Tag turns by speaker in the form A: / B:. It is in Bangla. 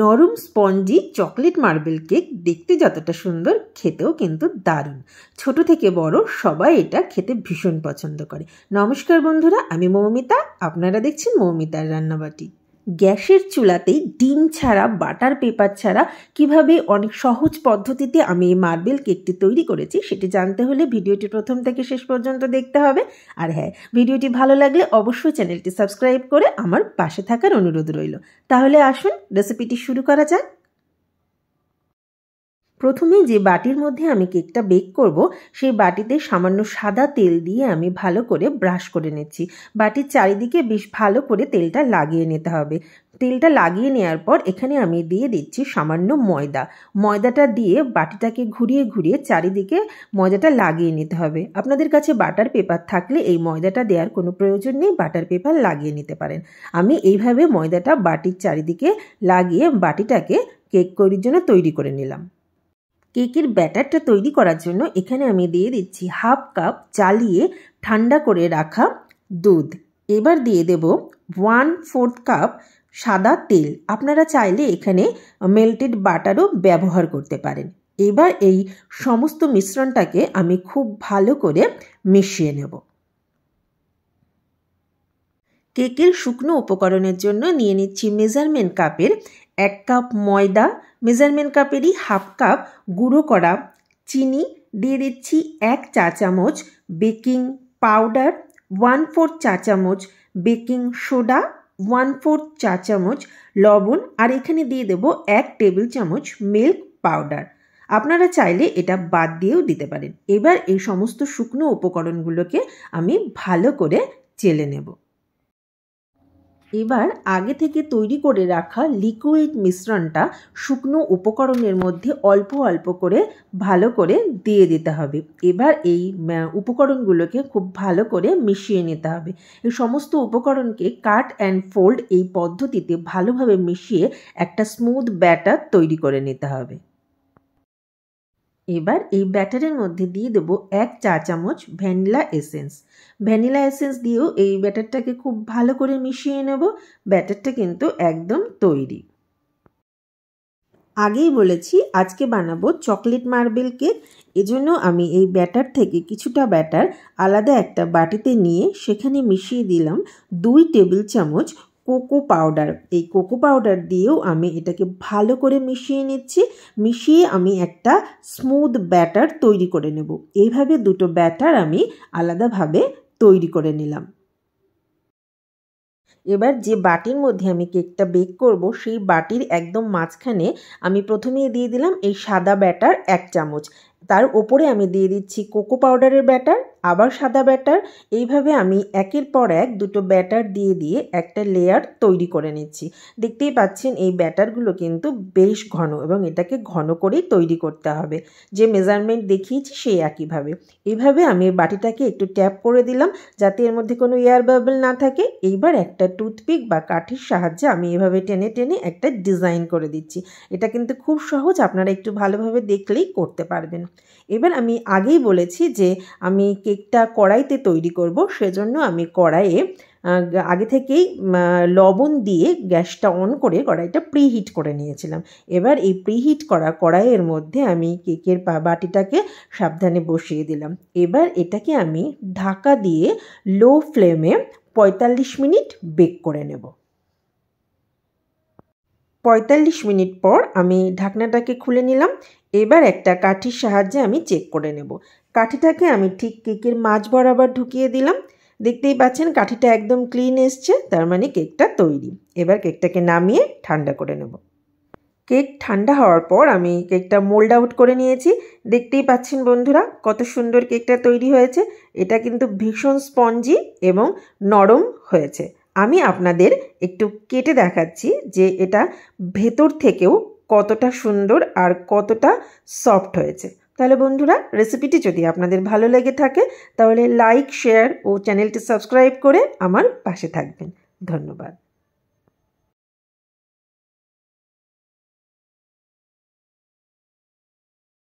A: নরম স্পঞ্জি চকলেট মার্বেল কেক দেখতে যতটা সুন্দর খেতেও কিন্তু দারুণ ছোট থেকে বড় সবাই এটা খেতে ভীষণ পছন্দ করে নমস্কার বন্ধুরা আমি মৌমিতা আপনারা দেখছেন মৌমিতার রান্নাবাটি গ্যাসের চুলাতে ডিম ছাড়া বাটার পেপার ছাড়া কিভাবে অনেক সহজ পদ্ধতিতে আমি এই মার্বেল কেকটি তৈরি করেছি সেটি জানতে হলে ভিডিওটি প্রথম থেকে শেষ পর্যন্ত দেখতে হবে আর হ্যাঁ ভিডিওটি ভালো লাগলে অবশ্যই চ্যানেলটি সাবস্ক্রাইব করে আমার পাশে থাকার অনুরোধ রইল তাহলে আসুন রেসিপিটি শুরু করা যায় প্রথমে যে বাটির মধ্যে আমি কেকটা বেক করব সেই বাটিতে সামান্য সাদা তেল দিয়ে আমি ভালো করে ব্রাশ করে নিচ্ছি বাটির চারিদিকে বেশ ভালো করে তেলটা লাগিয়ে নিতে হবে তেলটা লাগিয়ে নেওয়ার পর এখানে আমি দিয়ে দিচ্ছি সামান্য ময়দা ময়দাটা দিয়ে বাটিটাকে ঘুরিয়ে ঘুরিয়ে চারিদিকে ময়দাটা লাগিয়ে নিতে হবে আপনাদের কাছে বাটার পেপার থাকলে এই ময়দাটা দেওয়ার কোনো প্রয়োজন নেই বাটার পেপার লাগিয়ে নিতে পারেন আমি এইভাবে ময়দাটা বাটির চারিদিকে লাগিয়ে বাটিটাকে কেক করির জন্য তৈরি করে নিলাম কেকের ব্যাটারটা তৈরি করার জন্য এখানে আমি দিয়ে দিচ্ছি হাফ কাপ চালিয়ে ঠান্ডা করে রাখা দুধ এবার দিয়ে দেব ওয়ান ফোর্থ কাপ সাদা তেল আপনারা চাইলে এখানে মেল্টেড বাটারও ব্যবহার করতে পারেন এবার এই সমস্ত মিশ্রণটাকে আমি খুব ভালো করে মিশিয়ে নেব কেকের শুকনো উপকরণের জন্য নিয়ে নিচ্ছি মেজারমেন্ট কাপের এক কাপ ময়দা মেজারমেন্ট কাপেরই হাফ কাপ গুঁড়ো করা চিনি দিয়ে দিচ্ছি এক চা চামচ বেকিং পাউডার ওয়ান ফোর চা চামচ বেকিং সোডা ওয়ান ফোর চা চামচ লবণ আর এখানে দিয়ে দেব এক টেবিল চামচ মিল্ক পাউডার আপনারা চাইলে এটা বাদ দিয়েও দিতে পারেন এবার এই সমস্ত শুকনো উপকরণগুলোকে আমি ভালো করে চেলে নেব এবার আগে থেকে তৈরি করে রাখা লিকুইড মিশ্রণটা শুকনো উপকরণের মধ্যে অল্প অল্প করে ভালো করে দিয়ে দিতে হবে এবার এই উপকরণগুলোকে খুব ভালো করে মিশিয়ে নিতে হবে এই সমস্ত উপকরণকে কাট অ্যান্ড ফোল্ড এই পদ্ধতিতে ভালোভাবে মিশিয়ে একটা স্মুথ ব্যাটার তৈরি করে নিতে হবে এবার এই ব্যাটারের মধ্যে দিয়ে দেবো এক চা চামচ ভ্যানিলা এসেন্স ভ্যানিলা এসেন্স দিয়েও এই ব্যাটারটাকে খুব ভালো করে মিশিয়ে নেব ব্যাটারটা কিন্তু একদম তৈরি আগেই বলেছি আজকে বানাবো চকলেট মার্বেল কেক এজন্য আমি এই ব্যাটার থেকে কিছুটা ব্যাটার আলাদা একটা বাটিতে নিয়ে সেখানে মিশিয়ে দিলাম দুই টেবিল চামচ কোকো পাউডার এই কোকো পাউডার দিয়েও আমি এটাকে ভালো করে মিশিয়ে নিচ্ছি মিশিয়ে আমি একটা স্মুথ ব্যাটার তৈরি করে নেব এইভাবে দুটো ব্যাটার আমি আলাদাভাবে তৈরি করে নিলাম এবার যে বাটির মধ্যে আমি কেকটা বেক করব সেই বাটির একদম মাঝখানে আমি প্রথমেই দিয়ে দিলাম এই সাদা ব্যাটার এক চামচ তার ওপরে আমি দিয়ে দিচ্ছি কোকো পাউডারের ব্যাটার আবার সাদা ব্যাটার এইভাবে আমি একের পর এক দুটো ব্যাটার দিয়ে দিয়ে একটা লেয়ার তৈরি করে নিচ্ছি দেখতেই পাচ্ছেন এই ব্যাটারগুলো কিন্তু বেশ ঘন এবং এটাকে ঘন করেই তৈরি করতে হবে যে মেজারমেন্ট দেখিয়েছি সেই একইভাবে এইভাবে আমি বাটিটাকে একটু ট্যাপ করে দিলাম যাতে এর মধ্যে কোনো এয়ার বাবল না থাকে এইবার একটা টুথপিক বা কাঠির সাহায্যে আমি এভাবে টেনে টেনে একটা ডিজাইন করে দিচ্ছি এটা কিন্তু খুব সহজ আপনারা একটু ভালোভাবে দেখলেই করতে পারবেন এবার আমি আগেই বলেছি যে আমি কেকটা কড়াইতে তৈরি করব সেজন্য আমি কড়াইয়ে আগে থেকেই লবণ দিয়ে গ্যাসটা অন করে কড়াইটা প্রিহিট করে নিয়েছিলাম এবার এই প্রিহিট করা কড়াইয়ের মধ্যে আমি কেকের বাটিটাকে সাবধানে বসিয়ে দিলাম এবার এটাকে আমি ঢাকা দিয়ে লো ফ্লেমে পঁয়তাল্লিশ মিনিট বেক করে নেব পঁয়তাল্লিশ মিনিট পর আমি ঢাকনাটাকে খুলে নিলাম এবার একটা কাঠির সাহায্যে আমি চেক করে নেব কাঠিটাকে আমি ঠিক কেকের মাছ বরাবর ঢুকিয়ে দিলাম দেখতেই পাচ্ছেন কাঠিটা একদম ক্লিন এসছে তার মানে কেকটা তৈরি এবার কেকটাকে নামিয়ে ঠান্ডা করে নেব কেক ঠান্ডা হওয়ার পর আমি কেকটা মোল্ড আউট করে নিয়েছি দেখতেই পাচ্ছেন বন্ধুরা কত সুন্দর কেকটা তৈরি হয়েছে এটা কিন্তু ভীষণ স্পঞ্জি এবং নরম হয়েছে আমি আপনাদের একটু কেটে দেখাচ্ছি যে এটা ভেতর থেকেও কতটা সুন্দর আর কতটা সফট হয়েছে তাহলে বন্ধুরা রেসিপিটি যদি আপনাদের ভালো লেগে থাকে তাহলে লাইক শেয়ার ও চ্যানেলটি সাবস্ক্রাইব করে আমার পাশে থাকবেন ধন্যবাদ